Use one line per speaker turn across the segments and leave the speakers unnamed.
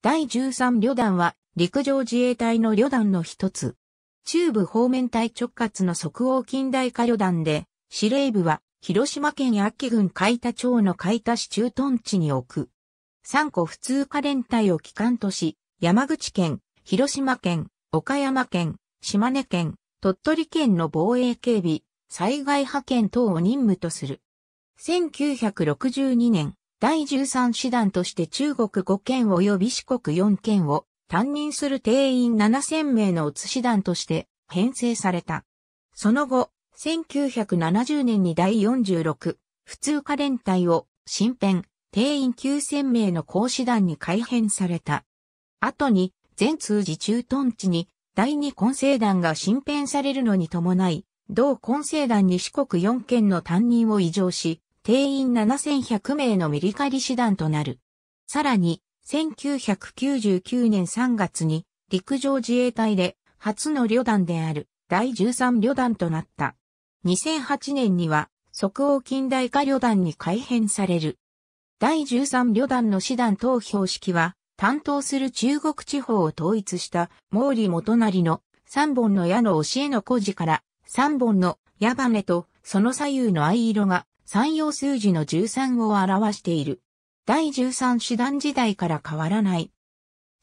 第13旅団は陸上自衛隊の旅団の一つ。中部方面隊直轄の即応近代化旅団で、司令部は広島県秋岐郡海田町の海田市駐屯地に置く。三個普通科連隊を機関とし、山口県、広島県、岡山県、島根県、鳥取県の防衛警備、災害派遣等を任務とする。1962年、第13師団として中国5県及び四国4県を担任する定員7000名の写師団として編成された。その後、1970年に第46普通科連隊を新編定員9000名の講師団に改編された。後に全通寺中屯地に第2混成団が新編されるのに伴い、同混成団に四国4県の担任を移乗し、定員7100名のミリカリ師団となる。さらに、1999年3月に陸上自衛隊で初の旅団である第13旅団となった。2008年には即応近代化旅団に改編される。第13旅団の師団投票式は担当する中国地方を統一した毛利元成の3本の矢の教えの故事から3本の矢羽とその左右の藍色が三陽数字の13を表している。第13手段時代から変わらない。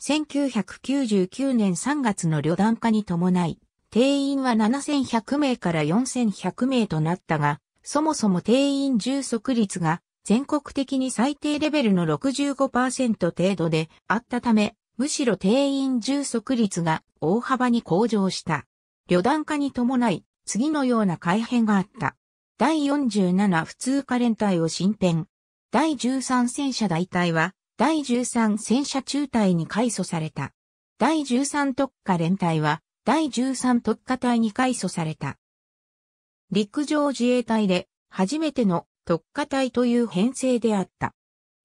1999年3月の旅団化に伴い、定員は7100名から4100名となったが、そもそも定員充足率が全国的に最低レベルの65%程度であったため、むしろ定員充足率が大幅に向上した。旅団化に伴い、次のような改変があった。第47普通科連隊を新編。第13戦車大隊は、第13戦車中隊に改組された。第13特化連隊は、第13特化隊に改組された。陸上自衛隊で、初めての特化隊という編成であった。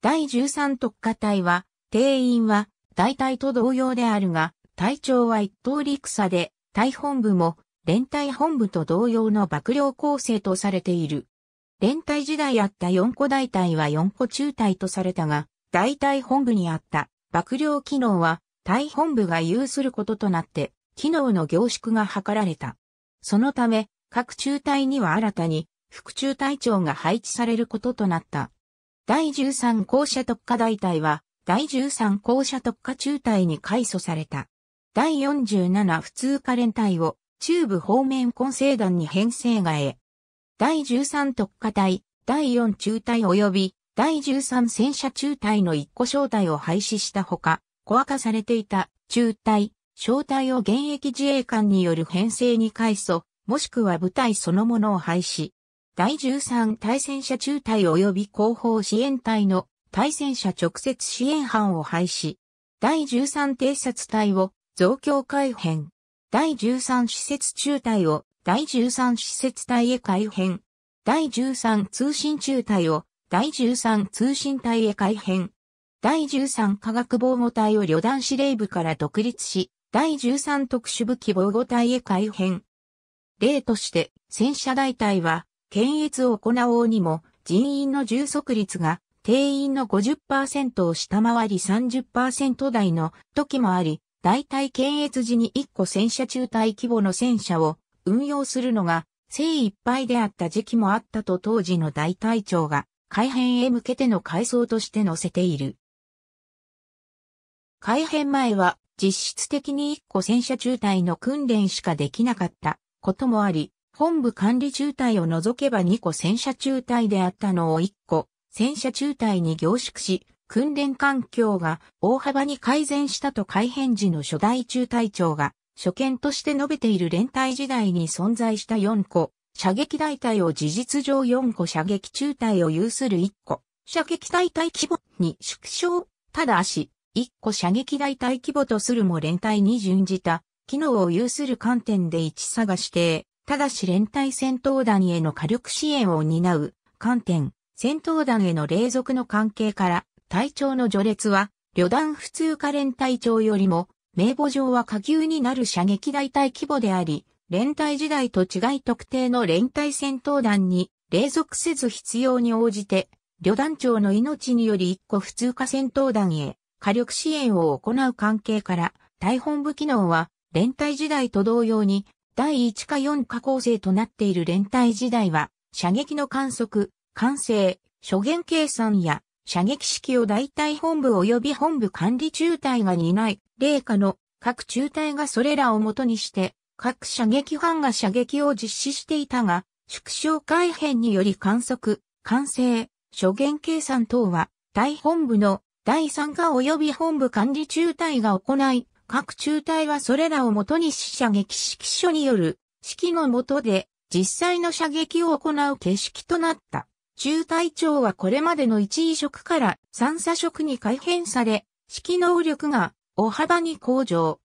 第13特化隊は、定員は、大隊と同様であるが、隊長は一等陸佐で、隊本部も連隊本部と同様の幕僚構成とされている。連隊時代あった四個大隊は四個中隊とされたが、大隊本部にあった幕僚機能は隊本部が有することとなって、機能の凝縮が図られた。そのため、各中隊には新たに副中隊長が配置されることとなった。第13校舎特化大隊は、第13校舎特化中隊に改組された。第47普通科連隊を中部方面混成団に編成がえ、第13特化隊、第4中隊及び第13戦車中隊の一個小隊を廃止したほか、小化されていた中隊、小隊を現役自衛官による編成に改組、もしくは部隊そのものを廃止。第13対戦車中隊及び後方支援隊の対戦車直接支援班を廃止。第13偵察隊を増強改編。第13施設中隊を第13施設隊へ改編。第13通信中隊を第13通信隊へ改編。第13科学防護隊を旅団司令部から独立し、第13特殊武器防護隊へ改編。例として、戦車大隊は、検閲を行おうにも、人員の充足率が定員の50%を下回り30%台の時もあり、大体検閲時に1個戦車中隊規模の戦車を運用するのが精一杯であった時期もあったと当時の大隊長が改編へ向けての改装として載せている。改編前は実質的に1個戦車中隊の訓練しかできなかったこともあり、本部管理中隊を除けば2個戦車中隊であったのを1個戦車中隊に凝縮し、訓練環境が大幅に改善したと改変時の初代中隊長が初見として述べている連隊時代に存在した4個、射撃大隊を事実上4個射撃中隊を有する1個、射撃大隊規模に縮小、ただし、1個射撃大隊規模とするも連隊に準じた、機能を有する観点で一差が指定、ただし連隊戦闘団への火力支援を担う観点、戦闘団への隷属の関係から、隊長の序列は、旅団普通科連隊長よりも、名簿上は下級になる射撃大隊規模であり、連隊時代と違い特定の連隊戦闘団に、隷属せず必要に応じて、旅団長の命により一個普通科戦闘団へ、火力支援を行う関係から、大本部機能は、連隊時代と同様に、第1か4か構成となっている連隊時代は、射撃の観測、管制、諸元計算や射撃式を大隊本部及び本部管理中隊が担い、霊下の各中隊がそれらをもとにして、各射撃班が射撃を実施していたが、縮小改変により観測、完成、諸元計算等は、大本部の第三課及び本部管理中隊が行い、各中隊はそれらをもとに死射撃指揮所による指揮のもとで実際の射撃を行う形式となった。中隊長はこれまでの1位職から三査職に改変され、指揮能力が大幅に向上。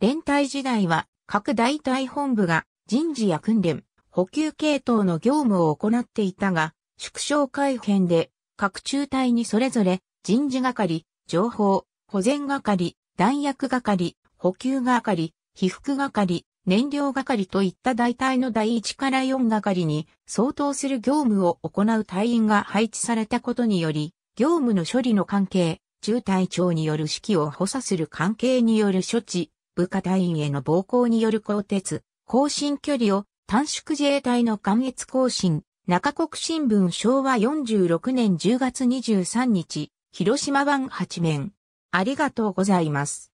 連隊時代は各大隊本部が人事や訓練、補給系統の業務を行っていたが、縮小改変で各中隊にそれぞれ人事係、情報、保全係、弾薬係、補給係、被覆係、燃料係といった大隊の第1から4係に相当する業務を行う隊員が配置されたことにより、業務の処理の関係、中隊長による指揮を補佐する関係による処置、部下隊員への暴行による更迭、更新距離を短縮自衛隊の関越更新、中国新聞昭和46年10月23日、広島版8面。ありがとうございます。